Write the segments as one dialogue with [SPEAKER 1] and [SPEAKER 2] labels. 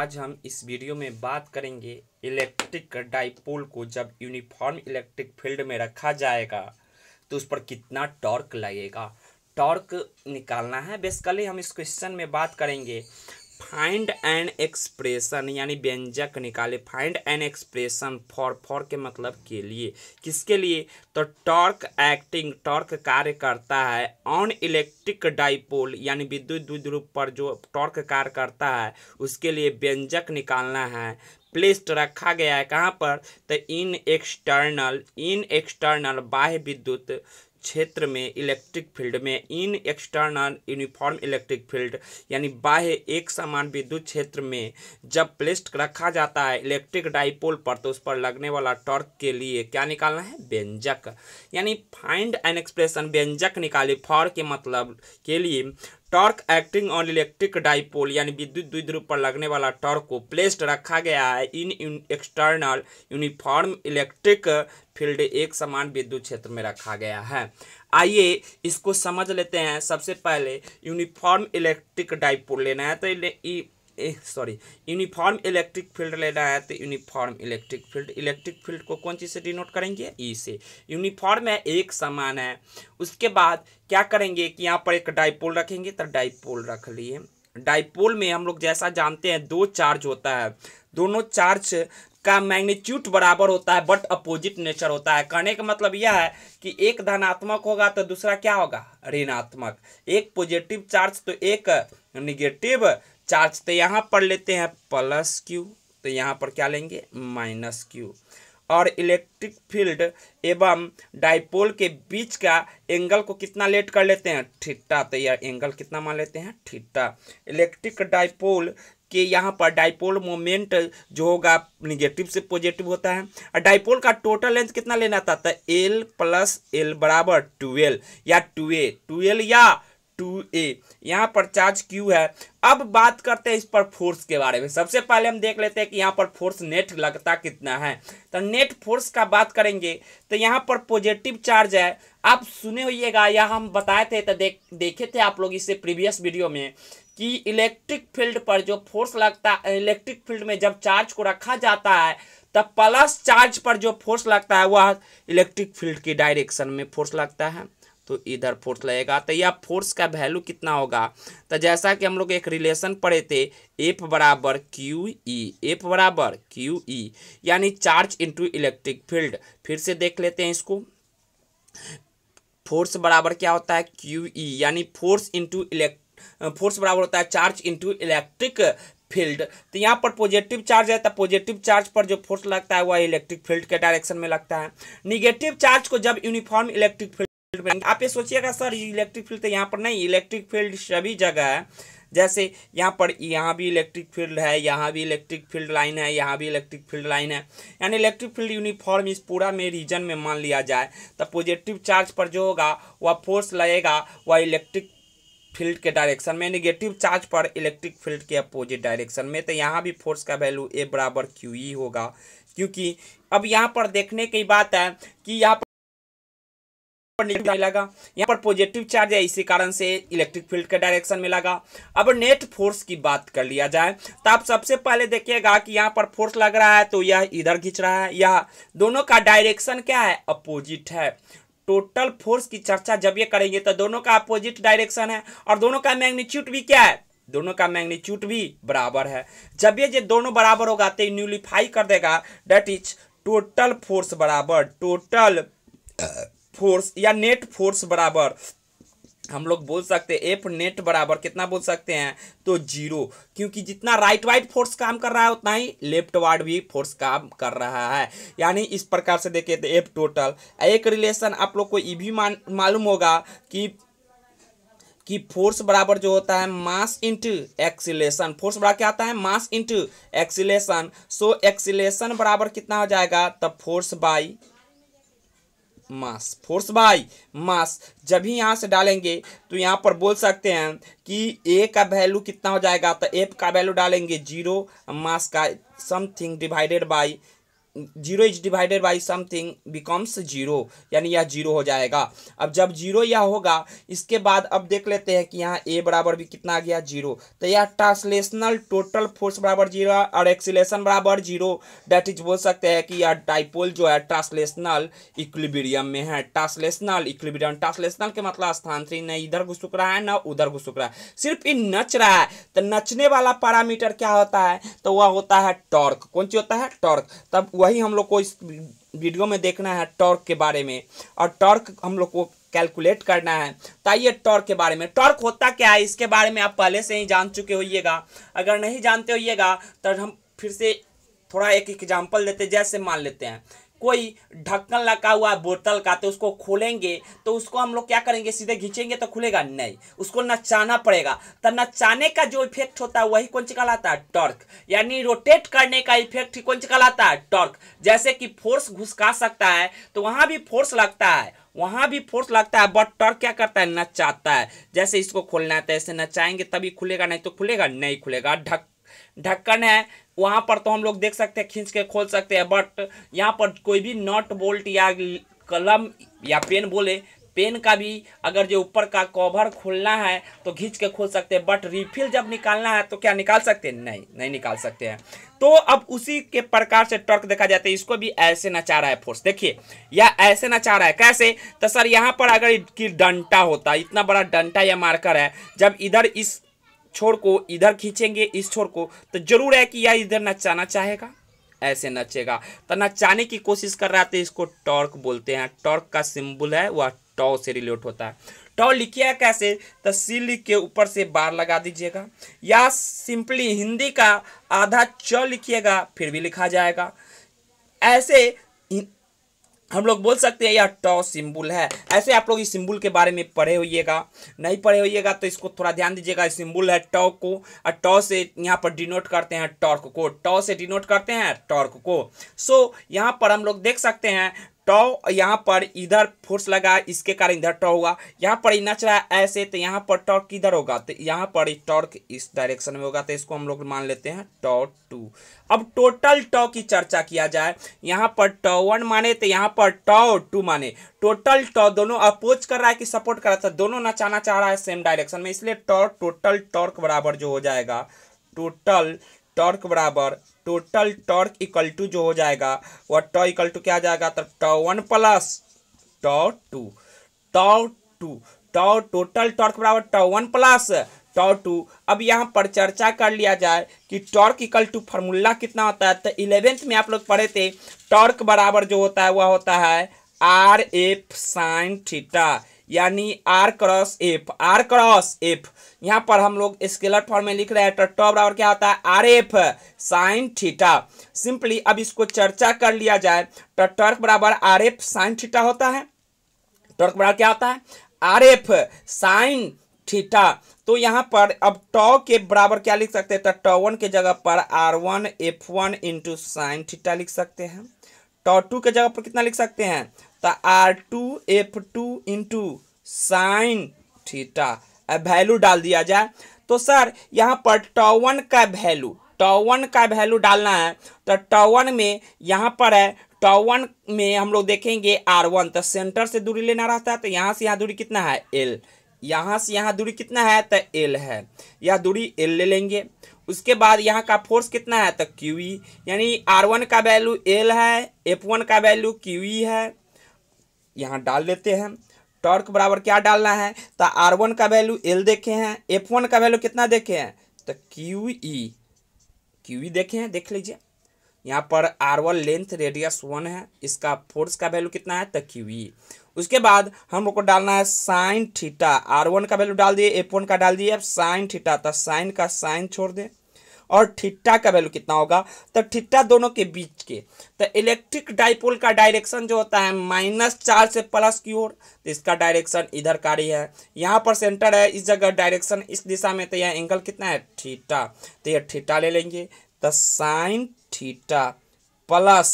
[SPEAKER 1] आज हम इस वीडियो में बात करेंगे इलेक्ट्रिक डाइपोल को जब यूनिफॉर्म इलेक्ट्रिक फील्ड में रखा जाएगा तो उस पर कितना टॉर्क लगेगा टॉर्क निकालना है बेसिकली हम इस क्वेश्चन में बात करेंगे फाइंड एन एक्सप्रेशन यानी व्यंजक निकाले find an expression for for के मतलब के लिए किसके लिए तो टॉर्क एक्टिंग टॉर्क कार्य करता है ऑन इलेक्ट्रिक डाइपोल यानी विद्युत द्विध्रुव पर जो टॉर्क कार्य करता है उसके लिए व्यंजक निकालना है प्लेस्ड रखा गया है कहाँ पर तो इन एक्सटर्नल इन एक्सटर्नल बाह्य विद्युत क्षेत्र में इलेक्ट्रिक फील्ड में in external uniform electric field यानी बाह्य एक समान विद्युत क्षेत्र में जब प्लेस्ट रखा जाता है इलेक्ट्रिक डाइपोल पर तो उस पर लगने वाला टॉर्क के लिए क्या निकालना है व्यंजक यानी फाइंड एन एक्सप्रेशन व्यंजक निकाले फॉर के मतलब के लिए torque acting on electric dipole यानी विद्युत द्विध्रुव पर लगने वाला टॉर्क को प्लेस्ड रखा गया है in external uniform electric field एक समान विद्युत क्षेत्र में रखा गया है आइए इसको समझ लेते हैं सबसे पहले यूनिफॉर्म इलेक्ट्रिक डाइपोल लेना है तो सॉरी यूनिफॉर्म इलेक्ट्रिक फील्ड लेना है तो uniform electric field electric field को कौन चीज़ से डिनोट करेंगे ई e से यूनिफॉर्म है एक समान है उसके बाद क्या करेंगे कि यहाँ पर एक डाइपोल रखेंगे तो डाइपोल रख लिए डाइपोल में हम लोग जैसा जानते हैं दो चार्ज होता है दोनों चार्ज का मैग्नीट्यूट बराबर होता है बट अपोजिट नेचर होता है कहने का मतलब यह है कि एक धनात्मक होगा तो दूसरा क्या होगा ऋणात्मक एक पॉजिटिव चार्ज तो एक निगेटिव चार्ज तो यहाँ पर लेते हैं प्लस क्यू तो यहाँ पर क्या लेंगे माइनस क्यू और इलेक्ट्रिक फील्ड एवं डाइपोल के बीच का एंगल को कितना लेट कर लेते हैं ठिट्टा तो यह एंगल कितना मान लेते हैं ठिट्टा इलेक्ट्रिक डाइपोल के यहाँ पर डाइपोल मोमेंट जो होगा निगेटिव से पॉजिटिव होता है और डाइपोल का टोटल लेंथ कितना लेना था तो एल प्लस एल बराबर ट्वेल्व या टूए ए टूएल या टू ए यहाँ पर चार्ज क्यू है अब बात करते हैं इस पर फोर्स के बारे में सबसे पहले हम देख लेते हैं कि यहाँ पर फोर्स नेट लगता कितना है तो नेट फोर्स का बात करेंगे तो यहाँ पर पॉजिटिव चार्ज है आप सुने होइएगा या हम बताए थे तो देख देखे थे आप लोग इससे प्रीवियस वीडियो में कि इलेक्ट्रिक फील्ड पर जो फोर्स लगता है इलेक्ट्रिक फील्ड में जब चार्ज को रखा जाता है तब प्लस चार्ज पर जो फोर्स लगता है वह इलेक्ट्रिक फील्ड की डायरेक्शन में फोर्स लगता है तो इधर फोर्स लगेगा तो यह फोर्स का वैल्यू कितना होगा तो जैसा कि हम लोग एक रिलेशन पढ़े थे एफ बराबर क्यू ई एफ बराबर क्यू ई e, यानी चार्ज इंटू इलेक्ट्रिक फील्ड फिर से देख लेते हैं इसको फोर्स बराबर क्या होता है क्यू ई e, यानी फोर्स इंटू इलेक्ट फोर्स बराबर होता है चार्ज इंटू इलेक्ट्रिक फील्ड तो यहाँ पर पॉजिटिव चार्ज है तो पॉजिटिव चार्ज पर जो फोर्स लगता है वह इलेक्ट्रिक फील्ड के डायरेक्शन में लगता है निगेटिव चार्ज को जब यूनिफॉर्म इलेक्ट्रिक फील्ड फील्ड बनेंगे आप ये सोचिएगा सर इलेक्ट्रिक फील्ड तो यहाँ पर नहीं इलेक्ट्रिक फील्ड सभी जगह है जैसे यहाँ पर यहाँ भी इलेक्ट्रिक फील्ड है यहाँ भी इलेक्ट्रिक फील्ड लाइन है यहाँ भी इलेक्ट्रिक फील्ड लाइन है यानी इलेक्ट्रिक फील्ड यूनिफॉर्म इस पूरा में रीजन में मान लिया जाए तो पॉजिटिव चार्ज पर जो होगा वह फोर्स लगेगा वह इलेक्ट्रिक फील्ड के डायरेक्शन में निगेटिव चार्ज पर इलेक्ट्रिक फील्ड के अपोजिट डायरेक्शन में तो यहाँ भी फोर्स का वैल्यू ए बराबर क्यू ई e होगा क्योंकि अब यहाँ पर देखने की बात है कि यहाँ पर नहीं लगा यहाँ पर पॉजिटिव चार्ज है इसी कारण से इलेक्ट्रिक फील्ड के डायरेक्शन में लगा अब नेट फोर्स की बात कर लिया जाए तो आप सबसे पहले देखिएगा कि यहाँ पर फोर्स लग रहा है तो यह इधर खींच रहा है यह दोनों का डायरेक्शन क्या है अपोजिट है टोटल फोर्स की चर्चा जब ये करेंगे तो दोनों का अपोजिट डायरेक्शन है और दोनों का मैग्नीट्यूड भी क्या है दोनों का मैग्नीट्यूड भी बराबर है जब ये जो दोनों बराबर होगा तो न्यूलीफाई कर देगा डेट इज टोटल फोर्स बराबर टोटल फोर्स या नेट फोर्स बराबर हम लोग बोल सकते हैं एफ नेट बराबर कितना बोल सकते हैं तो जीरो क्योंकि जितना राइट वाइड फोर्स काम कर रहा है उतना ही लेफ्ट वार्ड भी फोर्स काम कर रहा है यानी इस प्रकार से देखिए तो एफ टोटल एक रिलेशन आप लोग को ये भी मालूम होगा कि कि फोर्स बराबर जो होता है मास इंटू एक्सीलेशन फोर्स बराबर क्या आता है mass into acceleration so acceleration बराबर कितना हो जाएगा तब force by mass force by mass जब ही यहाँ से डालेंगे तो यहाँ पर बोल सकते हैं कि ए का वैल्यू कितना हो जाएगा तो एफ का वैल्यू डालेंगे जीरो मास का something divided by zero is divided by something becomes zero यानी यह जीरो हो जाएगा अब जब जीरो यह होगा इसके बाद अब देख लेते हैं कि यहाँ ए बराबर भी कितना आ गया जीरो तो यह ट्रांसलेशनल टोटल फोर्स बराबर जीरो और एक्सीलेशन बराबर जीरो डैट इज बोल सकते हैं कि यह डाइपोल जो है ट्रांसलेशनल इक्विबीरियम में है ट्रांसलेशनल इक्विबीरियम ट्रांसलेशनल के मतलब स्थानांतरित न इधर घुसुक रहा है न उधर घुसुक रहा है सिर्फ ये नच रहा है तो नचने वाला पैरामीटर क्या होता है तो वह होता है टॉर्क कौन सी होता है टॉर्क तब वही हम लोग को इस वीडियो में देखना है टॉर्क के बारे में और टॉर्क हम लोग को कैलकुलेट करना है तो आइए टॉर्क के बारे में टॉर्क होता क्या है इसके बारे में आप पहले से ही जान चुके होइएगा अगर नहीं जानते होइएगा तो हम फिर से थोड़ा एक एग्जाम्पल देते जैसे मान लेते हैं कोई ढक्कन लगा हुआ बोतल का तो उसको खोलेंगे तो उसको हम लोग क्या करेंगे सीधे घिंचेंगे तो खुलेगा नहीं उसको नचाना पड़ेगा तो नचाने का जो इफेक्ट होता है वही कौन सी कहलाता है टर्क यानी रोटेट करने का इफेक्ट ही कौन सी कहलाता है टर्क जैसे कि फोर्स घुसका सकता है तो वहाँ भी फोर्स लगता है वहाँ भी फोर्स लगता है बट टर्क क्या करता है नचाता है जैसे इसको खोलना है तो ऐसे नचाएंगे तभी खुलेगा नहीं तो खुलेगा नहीं खुलेगा ढक ढक्कन है वहाँ पर तो हम लोग देख सकते हैं खींच के खोल सकते हैं बट यहाँ पर कोई भी नट बोल्ट या कलम या पेन बोले पेन का भी अगर जो ऊपर का कवर खोलना है तो खींच के खोल सकते हैं बट रिफिल जब निकालना है तो क्या निकाल सकते हैं नहीं नहीं निकाल सकते हैं तो अब उसी के प्रकार से टर्क देखा जाता है इसको भी ऐसे नचा रहा है फोर्स देखिए या ऐसे नचा रहा है कैसे तो सर यहाँ पर अगर कि डंटा होता इतना बड़ा डंटा या मार्कर है जब इधर इस छोर को इधर खींचेंगे इस छोर को तो जरूर है कि यह इधर नचाना चाहेगा ऐसे नचेगा तो नचाने की कोशिश कर रहा था तो इसको टॉर्क बोलते हैं टॉर्क का सिंबल है वह टॉ से रिलेट होता है टॉ लिखिए कैसे तो लिख के ऊपर से बार लगा दीजिएगा या सिंपली हिंदी का आधा च लिखिएगा फिर भी लिखा जाएगा ऐसे हम लोग बोल सकते हैं यह टॉ सिंबल है ऐसे आप लोग इस सिंबल के बारे में पढ़े होइएगा नहीं पढ़े होइएगा तो इसको थोड़ा ध्यान दीजिएगा सिंबल है टॉ को और टॉ से यहाँ पर डिनोट करते हैं टॉर्क को टॉ से डिनोट करते हैं टॉर्क को सो so, यहाँ पर हम लोग देख सकते हैं टॉ यहाँ पर इधर फोर्स लगा इसके कारण इधर टॉ होगा यहाँ पर रहा है ऐसे तो यहाँ पर टॉर्क किधर होगा तो यहाँ पर टॉर्क इस डायरेक्शन में होगा तो इसको हम लोग मान लेते हैं टॉ टू अब टोटल टॉ की चर्चा किया जाए यहाँ पर टॉ वन माने तो यहाँ पर टॉ टू माने टोटल टॉ दोनों अपोज कर रहा है कि सपोर्ट कर रहा था तो दोनों नचाना चाह रहा है सेम डायरेक्शन में इसलिए टॉ टोटल टॉर्क बराबर जो हो जाएगा टोटल टॉर्क बराबर टोटल टॉर्क इक्वल टू जो हो जाएगा वह टॉ इक्वल टू क्या जाएगा तो tau one plus tau two tau two tau total torque बराबर tau one plus tau two अब यहाँ पर चर्चा कर लिया जाए कि टॉर्क इक्वल टू फार्मूला कितना होता है तो इलेवेंथ में आप लोग पढ़े थे टॉर्क बराबर जो होता है वह होता है आर एफ साइन थीटा यानी R cross F R cross F यहाँ पर हम लोग स्केलर फॉर्म में लिख रहे हैं टट्टो तो बराबर क्या होता है R F sine theta simply अब इसको चर्चा कर लिया जाए तो टर्क बराबर आर एफ साइन थीटा होता है टर्क बराबर क्या होता है आर एफ साइन थीटा तो यहाँ पर अब टॉ के बराबर क्या लिख सकते हैं तो टॉ के जगह पर R one F one into sine theta लिख सकते हैं टॉ टू के जगह पर कितना लिख सकते हैं तो R two F two into sine theta value डाल दिया जाए तो सर यहाँ पर टॉवन का वैल्यू टॉवन का वैल्यू डालना है तो टॉवन में यहाँ पर है टॉवन में हम लोग देखेंगे आर वन तो सेंटर से दूरी लेना रहता है तो यहाँ से यहाँ दूरी कितना है एल यहाँ से यहाँ दूरी कितना है तो एल है यह दूरी एल ले लेंगे उसके बाद यहाँ का फोर्स कितना है तो क्यू ई e। यानी आर वन का वैल्यू एल है एफ वन का वैल्यू क्यू e है यहाँ डाल देते हैं टॉर्क बराबर क्या डालना है तो आर वन का वैल्यू एल देखे हैं एफ वन का वैल्यू कितना देखे हैं तो क्यू ई क्यू ई देखे हैं देख लीजिए यहाँ पर R one length radius one है इसका फोर्स का वैल्यू कितना है तो क्यू ई e। उसके बाद हम लोग को डालना है साइन थीटा आर वन का वैल्यू डाल दिए एफ वन का डाल दिए अब साइन थीटा तो साइन का साइन छोड़ दें और ठिट्टा का वैल्यू कितना होगा तो ठिट्टा दोनों के बीच के तो इलेक्ट्रिक डाइपोल का डायरेक्शन जो होता है माइनस चार से प्लस की ओर तो इसका डायरेक्शन इधर का रही है यहाँ पर सेंटर है इस जगह डायरेक्शन इस दिशा में तो यह एंगल कितना है ठीटा तो यह ठीटा ले लेंगे तो sine theta plus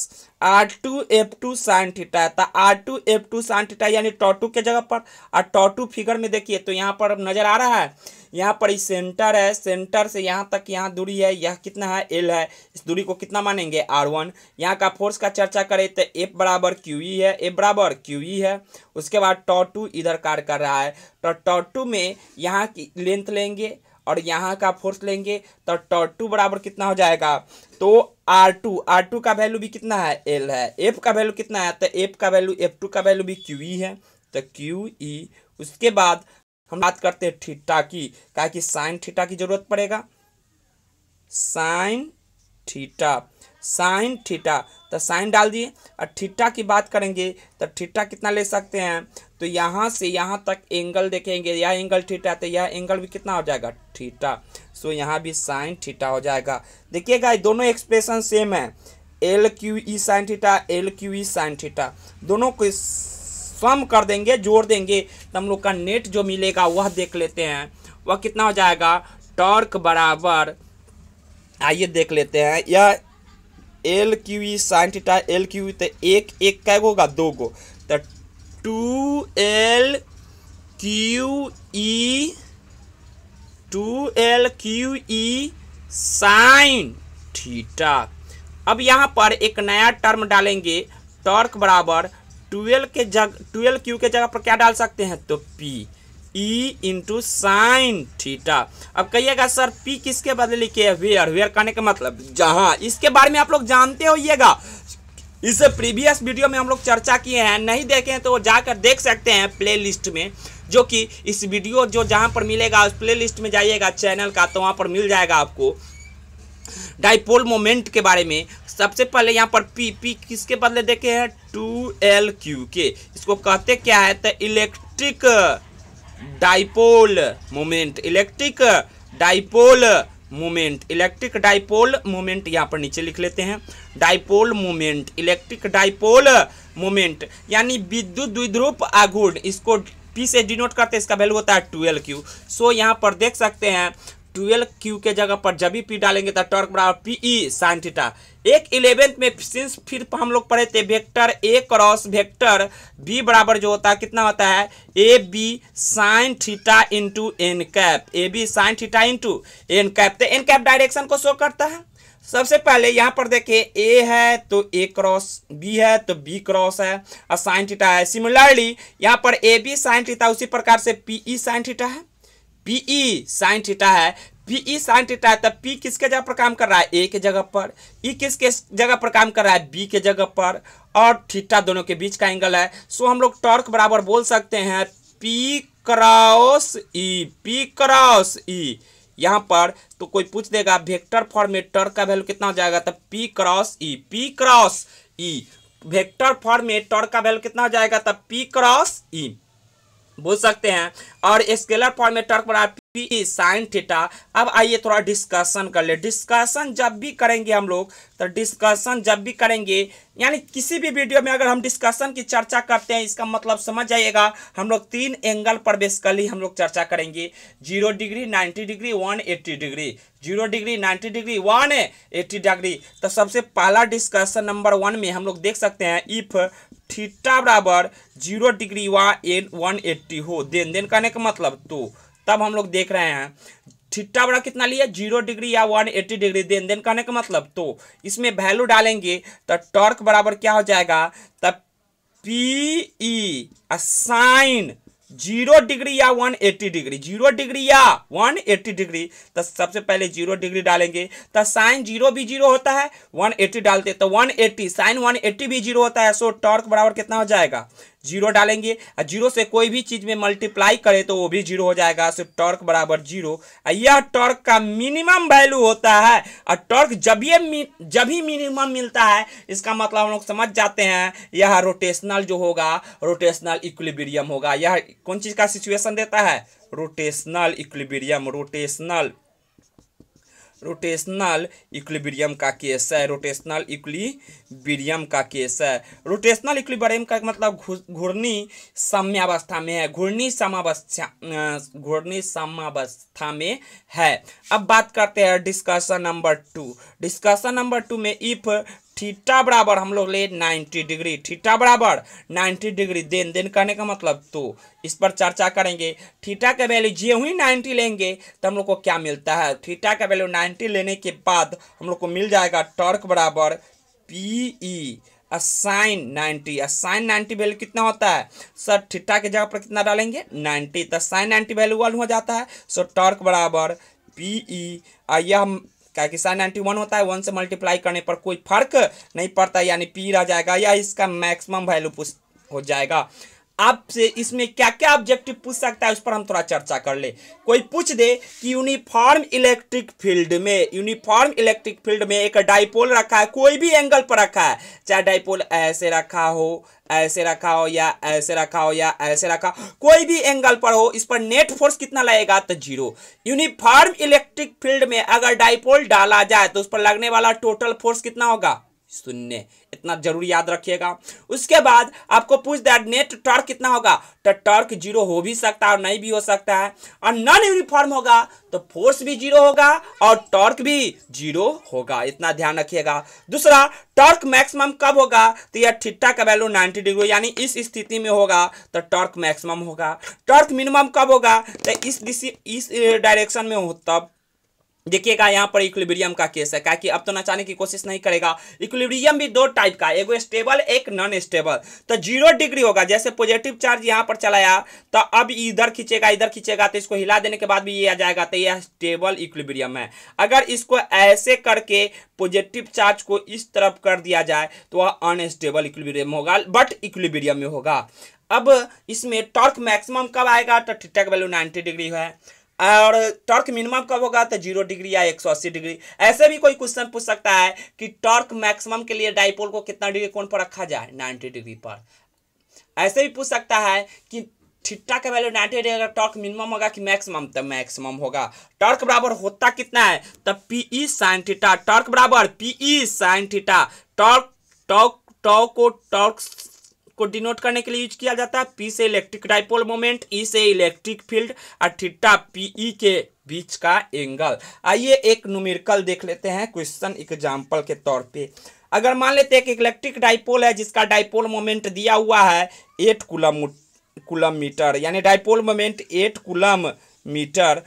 [SPEAKER 1] R two F two sine theta है तो R two F two sine theta यानी टॉटू के जगह पर और टॉटू फिगर में देखिए तो यहाँ पर नज़र आ रहा है यहाँ पर सेंटर है सेंटर से यहाँ तक यहाँ दूरी है यह कितना है एल है इस दूरी को कितना मानेंगे आर वन यहाँ का फोर्स का चर्चा करें तो एफ बराबर क्यू ई e है एफ बराबर क्यू ई e है उसके बाद टॉटू इधर कार्य कर रहा है तो टॉटू में यहाँ की लेंथ लेंगे और यहाँ का फोर्स लेंगे तो टॉट टू बराबर कितना हो जाएगा तो आर टू आर टू का वैल्यू भी कितना है एल है एफ का वैल्यू कितना है तो एफ का वैल्यू एफ टू का वैल्यू भी क्यू ई e है तो क्यू ई e, उसके बाद हम बात करते हैं ठीटा की क्या कि साइन ठीटा की जरूरत पड़ेगा साइन ठीटा साइन ठीटा तो साइन डाल दिए और ठीटा की बात करेंगे तो ठीटा कितना ले सकते हैं तो यहाँ से यहाँ तक एंगल देखेंगे यह एंगल ठीटा तो यह एंगल भी कितना हो जाएगा ठीटा सो यहाँ भी साइन ठीटा हो जाएगा देखिएगा ये दोनों एक्सप्रेशन सेम है L Q E sine theta L Q E sine theta दोनों को सम कर देंगे जोड़ देंगे तो हम लोग का नेट जो मिलेगा वह देख लेते हैं वह कितना हो जाएगा टॉर्क बराबर आइए देख लेते हैं यह L Q sine theta L Q तो एक एक कै गो होगा दो गो तो two L Q E two L Q E sine theta अब यहाँ पर एक नया टर्म डालेंगे टॉर्क बराबर ट्वेल्व के जगह ट्वेल्व क्यू के जगह पर क्या डाल सकते हैं तो P E into sine theta अब कहिएगा सर पी किसके बदले लिखे है वेयर वेयर कहने का मतलब जहां इसके बारे में आप लोग जानते होइएगा इस प्रीवियस वीडियो में हम लोग चर्चा किए हैं नहीं देखे हैं तो जाकर देख सकते हैं प्लेलिस्ट में जो कि इस वीडियो जो जहां पर मिलेगा उस लिस्ट में जाइएगा चैनल का तो वहां पर मिल जाएगा आपको डाइपोल मोमेंट के बारे में सबसे पहले यहाँ पर पी पी किसके बदले देखे हैं टू एल क्यू के इसको कहते क्या है तो electric dipole moment electric dipole moment electric dipole moment यहाँ पर नीचे लिख लेते हैं dipole moment electric dipole moment यानी विद्युत द्विध्रुप आघूर्ण इसको पी से डिनोट करते हैं इसका वैल्यू होता है ट्वेल्व क्यू सो यहाँ पर देख सकते हैं ट्वेल्व क्यू के जगह पर जब भी पी डालेंगे तो टॉर्क बराबर पी ई साइन थीटा एक इलेवेंथ में सिंस फिर हम लोग पढ़े थे vector A cross vector B बराबर जो होता है कितना होता है A B sine theta into N cap A B sine theta into N cap तो एन कैप डायरेक्शन को शो करता है सबसे पहले यहाँ पर देखिए ए है तो ए क्रॉस बी है तो बी क्रॉस है और साइन थीटा है सिमिलरली यहाँ पर ए बी साइन थीटा उसी प्रकार से पी ई साइन थीटा है पीई साइन थीटा है पीई साइन थीटा है तब पी किसके जगह पर काम कर रहा है ए के जगह पर ई e किसके जगह पर काम कर रहा है बी के जगह पर और थीटा दोनों के बीच का एंगल है सो हम लोग टॉर्क बराबर बोल सकते हैं P cross E P cross E यहाँ पर तो कोई पूछ देगा वेक्टर फॉर्म में टर्क का वैल्यू कितना हो जाएगा तब P cross E P cross E vector form में टर्क का वैल्यू कितना हो जाएगा तब पी क्रॉस ई बोल सकते हैं और स्केलर फॉर्म में टर्क पी साइन थीटा अब आइए थोड़ा डिस्कशन कर ले डिस्कशन जब भी करेंगे हम लोग तो डिस्कशन जब भी करेंगे यानी किसी भी वीडियो में अगर हम डिस्कशन की चर्चा करते हैं इसका मतलब समझ जाइएगा हम लोग तीन एंगल पर बेसिकली हम लोग चर्चा करेंगे zero degree ninety degree one eighty degree zero degree ninety degree one eighty degree तो सबसे पहला डिस्कशन नंबर वन में हम लोग देख सकते हैं इफ़ थीटा बराबर जीरो डिग्री व एन वन एट्टी हो देन देन कहने का मतलब तो तब हम लोग देख रहे हैं थीटा बड़ा कितना लिया जीरो डिग्री या one eighty degree then then कहने का मतलब तो इसमें वैल्यू डालेंगे तो टॉर्क बराबर क्या हो जाएगा तब P E sine zero degree या one eighty degree zero degree या वन एट्टी डिग्री तो सबसे पहले जीरो डिग्री डालेंगे तो साइन जीरो भी जीरो होता है वन एट्टी डालते तो one eighty sine one eighty भी जीरो होता है सो टॉर्क बराबर कितना हो जाएगा जीरो डालेंगे जीरो से कोई भी चीज़ में मल्टीप्लाई करें तो वो भी जीरो हो जाएगा सिर्फ टॉर्क बराबर जीरो यह टॉर्क का मिनिमम वैल्यू होता है और टॉर्क जब ये जब ही मिनिमम मिलता है इसका मतलब हम लोग समझ जाते हैं यह रोटेशनल जो होगा रोटेशनल इक्विलिब्रियम होगा यह कौन चीज़ का सिचुएशन देता है rotational equilibrium rotational rotational equilibrium का केस है रोटेशनल इक्विलिब्रियम का केस है रोटेशनल इक्विलिब्रियम का मतलब घूर्णी साम्यावस्था में है घूर्णी सामावस्था घूर्णी सामावस्था में है अब बात करते हैं discussion number two discussion number two में इफ थीटा बराबर हम लोग ले 90 डिग्री थीटा बराबर 90 डिग्री देन देन करने का मतलब तो इस पर चर्चा करेंगे थीटा का वैल्यू जे हुई 90 लेंगे तो हम लोग को क्या मिलता है थीटा का वैल्यू 90 लेने के बाद हम लोग को मिल जाएगा टर्क बराबर P E sine 90 sine 90 value कितना होता है सर थीटा के जगह पर कितना डालेंगे 90 तो साइन 90 वैल्यू वन हो जाता है सो टर्क बराबर पी ई यह क्या कि साइन नाइन्टी वन होता है वन से मल्टीप्लाई करने पर कोई फर्क नहीं पड़ता यानी पी रह जाएगा या इसका मैक्सिमम वैल्यू हो जाएगा आपसे इसमें क्या क्या ऑब्जेक्टिव पूछ सकता है उस पर हम थोड़ा चर्चा कर ले कोई पूछ दे कि यूनिफॉर्म इलेक्ट्रिक फील्ड में यूनिफॉर्म इलेक्ट्रिक फील्ड में एक डाइपोल रखा है कोई भी एंगल पर रखा है चाहे डाइपोल ऐसे रखा हो ऐसे रखा हो या ऐसे रखा हो या ऐसे रखा कोई भी एंगल पर हो इस पर नेट फोर्स कितना लगेगा तो जीरो यूनिफॉर्म इलेक्ट्रिक फील्ड में अगर डाइपोल डाला जाए तो उस पर लगने वाला टोटल फोर्स कितना होगा शून्य इतना जरूर याद रखिएगा उसके बाद आपको पूछ दिया नेट टर्क कितना होगा तो टर्क जीरो हो भी सकता है और नहीं भी हो सकता है और नॉन यूनिफॉर्म होगा तो फोर्स भी जीरो होगा और टॉर्क भी जीरो होगा इतना ध्यान रखिएगा दूसरा टॉर्क मैक्सिमम कब होगा तो यह ठिट्टा का वैल्यू 90 डिग्री यानी इस स्थिति में होगा तो टॉर्क मैक्सिमम होगा टॉर्क मिनिमम कब होगा तो इस इस डायरेक्शन में हो तब देखिएगा यहाँ पर इक्विलिब्रियम का केस है क्या कि अब तो नचाने की कोशिश नहीं करेगा इक्विलिब्रियम भी दो टाइप का एक स्टेबल एक नॉन स्टेबल तो जीरो डिग्री होगा जैसे पॉजिटिव चार्ज यहाँ पर चलाया तो अब इधर खींचेगा इधर खींचेगा तो इसको हिला देने के बाद भी ये आ जाएगा तो यह स्टेबल इक्विलिब्रियम है अगर इसको ऐसे करके पॉजिटिव चार्ज को इस तरफ कर दिया जाए तो वह अनस्टेबल इक्विलिब्रियम होगा बट इक्विलिब्रियम में होगा अब इसमें टॉर्क मैक्सिमम कब आएगा तो ठीटा का वैल्यू नाइन्टी डिग्री है और टॉर्क मिनिमम कब होगा तो जीरो डिग्री या एक सौ अस्सी डिग्री ऐसे भी कोई क्वेश्चन पूछ सकता है कि टॉर्क मैक्सिमम के लिए डाइपोल को कितना डिग्री कोण पर रखा जाए नाइन्टी डिग्री पर ऐसे भी पूछ सकता है कि थीटा का वैल्यू नाइन्टी डिग्री अगर टॉर्क मिनिमम होगा कि मैक्सिमम तो मैक्सिमम होगा टॉर्क बराबर होता कितना है तब P E sine theta torque बराबर P E sine theta torque torque torque को टॉर्क को डिनोट करने के लिए यूज किया जाता है पी से इलेक्ट्रिक डाइपोल मोमेंट ई से इलेक्ट्रिक फील्ड और थीटा पीई e के बीच का एंगल आइए एक नुमेरिकल देख लेते हैं क्वेश्चन एग्जाम्पल के तौर पर अगर मान लेते हैं कि इलेक्ट्रिक डाइपोल है जिसका डाइपोल मोमेंट दिया हुआ है एट कुलम कुलम मीटर यानी dipole moment eight coulomb metre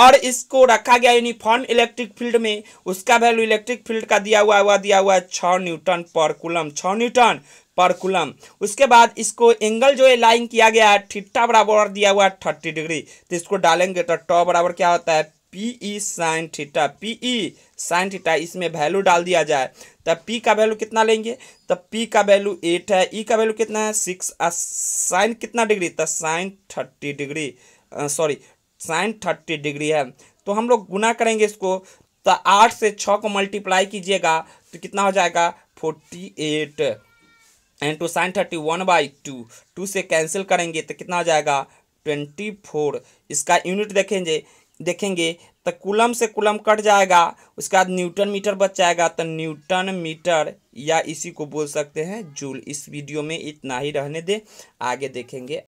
[SPEAKER 1] और इसको रखा गया यूनिफॉर्म इलेक्ट्रिक फील्ड में उसका वैल्यू इलेक्ट्रिक फील्ड का दिया हुआ हुआ दिया हुआ है छ न्यूटन पर कुलम छः न्यूटन पर कुलम उसके बाद इसको एंगल जो है लाइन किया गया है ठिट्टा बराबर दिया हुआ है थर्टी डिग्री तो इसको डालेंगे तो टॉ बराबर क्या होता है P E sine theta P E sine theta इसमें वैल्यू डाल दिया जाए तब तो पी का वैल्यू कितना लेंगे तब तो पी का वैल्यू एट है ई e का वैल्यू कितना है सिक्स साइन कितना डिग्री तो sine thirty degree sorry sine thirty degree है तो हम लोग गुना करेंगे इसको तो आठ से छः को मल्टीप्लाई कीजिएगा तो कितना हो जाएगा forty eight into sine thirty one by two two से कैंसिल करेंगे तो कितना हो जाएगा ट्वेंटी फोर इसका यूनिट देखेंगे देखेंगे तो कुलम से कुलम कट जाएगा उसके बाद न्यूटन मीटर बच जाएगा तो न्यूटन मीटर या इसी को बोल सकते हैं जूल इस वीडियो में इतना ही रहने दें आगे देखेंगे